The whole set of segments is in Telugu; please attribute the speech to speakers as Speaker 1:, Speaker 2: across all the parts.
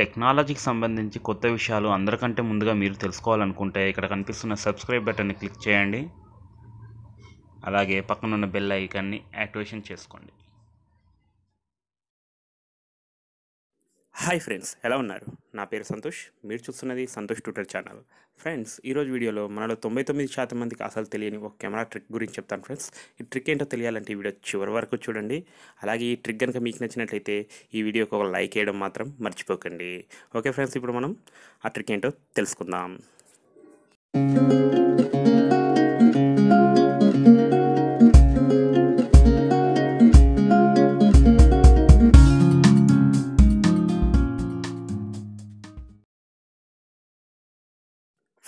Speaker 1: టెక్నాలజీకి సంబంధించి కొత్త విషయాలు అందరికంటే ముందుగా మీరు తెలుసుకోవాలనుకుంటే ఇక్కడ కనిపిస్తున్న సబ్స్క్రైబ్ బటన్ని క్లిక్ చేయండి అలాగే పక్కనున్న బెల్ ఐకాన్ని యాక్టివేషన్ చేసుకోండి హాయ్ ఫ్రెండ్స్ ఎలా ఉన్నారు నా పేరు సంతోష్ మీరు చూస్తున్నది సంతోష్ ట్యూటర్ ఛానల్ ఫ్రెండ్స్ ఈరోజు వీడియోలో మనలో తొంభై తొమ్మిది శాతం మందికి అసలు తెలియని ఒక కెమెరా ట్రిక్ గురించి చెప్తాను ఫ్రెండ్స్ ఈ ట్రిక్ ఏంటో తెలియాలంటే ఈ వీడియో చివరి వరకు చూడండి అలాగే ఈ ట్రిక్ కనుక మీకు నచ్చినట్లయితే ఈ వీడియోకి ఒక లైక్ వేయడం మాత్రం మర్చిపోకండి ఓకే ఫ్రెండ్స్ ఇప్పుడు మనం ఆ ట్రిక్ ఏంటో తెలుసుకుందాం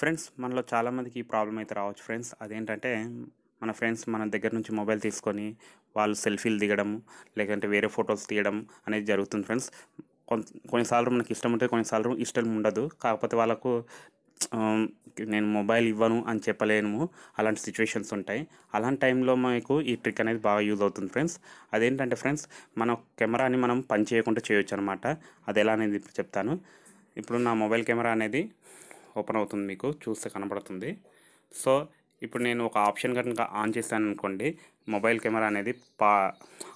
Speaker 1: ఫ్రెండ్స్ మనలో చాలామందికి ఈ ప్రాబ్లం అయితే రావచ్చు ఫ్రెండ్స్ అదేంటంటే మన ఫ్రెండ్స్ మన దగ్గర నుంచి మొబైల్ తీసుకొని వాళ్ళు సెల్ఫీలు దిగడం లేదంటే వేరే ఫొటోస్ తీయడం అనేది జరుగుతుంది ఫ్రెండ్స్ కొన్ని కొన్నిసార్లు మనకి ఇష్టం ఉంటే కొన్నిసార్లు ఇష్టం ఉండదు కాకపోతే వాళ్ళకు నేను మొబైల్ ఇవ్వను అని చెప్పలేను అలాంటి సిచ్యువేషన్స్ ఉంటాయి అలాంటి టైంలో మీకు ఈ ట్రిక్ అనేది బాగా యూజ్ అవుతుంది ఫ్రెండ్స్ అదేంటంటే ఫ్రెండ్స్ మన కెమెరాని మనం పని చేయకుండా చేయొచ్చు అనమాట అది ఎలా అనేది చెప్తాను ఇప్పుడు నా మొబైల్ కెమెరా అనేది ఓపెన్ అవుతుంది మీకు చూస్తే కనబడుతుంది సో ఇప్పుడు నేను ఒక ఆప్షన్ కనుక ఆన్ చేశాను అనుకోండి మొబైల్ కెమెరా అనేది పా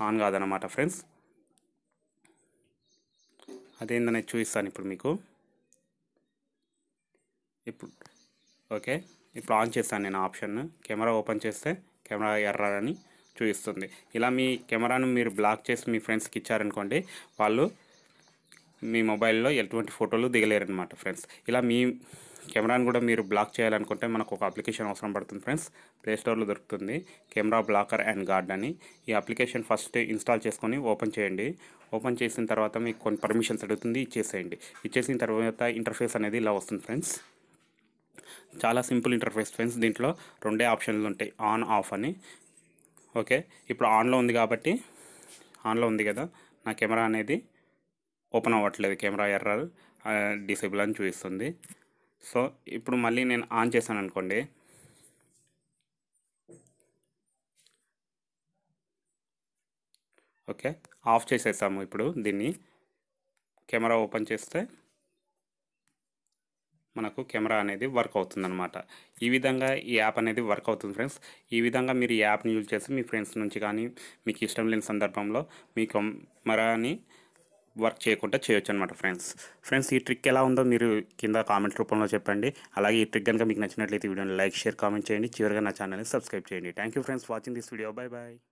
Speaker 1: ఆన్ కాదనమాట ఫ్రెండ్స్ అదేందనేది చూపిస్తాను ఇప్పుడు మీకు ఇప్పుడు ఓకే ఇప్పుడు ఆన్ చేస్తాను నేను ఆప్షన్ కెమెరా ఓపెన్ చేస్తే కెమెరా ఎర్ర అని చూపిస్తుంది ఇలా మీ కెమెరాను మీరు బ్లాక్ చేసి మీ ఫ్రెండ్స్కి ఇచ్చారనుకోండి వాళ్ళు మీ మొబైల్లో ఎటువంటి ఫోటోలు దిగలేరనమాట ఫ్రెండ్స్ ఇలా మీ కెమెరాను కూడా మీరు బ్లాక్ చేయాలనుకుంటే మనకు ఒక అప్లికేషన్ అవసరం పడుతుంది ఫ్రెండ్స్ ప్లేస్టోర్లో దొరుకుతుంది కెమెరా బ్లాకర్ అండ్ గార్డ్ అని ఈ అప్లికేషన్ ఫస్ట్ ఇన్స్టాల్ చేసుకొని ఓపెన్ చేయండి ఓపెన్ చేసిన తర్వాత మీకు కొన్ని పర్మిషన్స్ అడుగుతుంది ఇచ్చేసేయండి ఇచ్చేసిన తర్వాత ఇంటర్ఫేస్ అనేది ఇలా వస్తుంది ఫ్రెండ్స్ చాలా సింపుల్ ఇంటర్ఫేస్ ఫ్రెండ్స్ దీంట్లో రెండే ఆప్షన్లు ఉంటాయి ఆన్ ఆఫ్ అని ఓకే ఇప్పుడు ఆన్లో ఉంది కాబట్టి ఆన్లో ఉంది కదా నా కెమెరా అనేది ఓపెన్ అవ్వట్లేదు కెమెరా ఎర్రర్ డిసేబుల్ అని చూపిస్తుంది సో ఇప్పుడు మళ్ళీ నేను ఆన్ చేశాను అనుకోండి ఓకే ఆఫ్ చేసేసాము ఇప్పుడు దీన్ని కెమెరా ఓపెన్ చేస్తే మనకు కెమెరా అనేది వర్క్ అవుతుందన్నమాట ఈ విధంగా ఈ యాప్ అనేది వర్క్ అవుతుంది ఫ్రెండ్స్ ఈ విధంగా మీరు ఈ యాప్ని యూజ్ చేసి మీ ఫ్రెండ్స్ నుంచి కానీ మీకు ఇష్టం లేని సందర్భంలో మీ కెమెరాని వర్క్ చేయకుండా చేయొచ్చు అనమాట ఫ్రెండ్స్ ఫ్రెండ్స్ ఈ ట్రిక్ ఎలా ఉందో మీరు కింద కామెంట్ రూపంలో చెప్పండి అలాగే ఈ ట్రిక్ కనుక మీకు నచ్చినట్లయితే వీడియోని లైక్ షేర్ కామెంట్ చేయండి చివరిగా నా ఛానల్ని సబ్స్క్రైబ్ చేయండి thank friends watching this video bye bye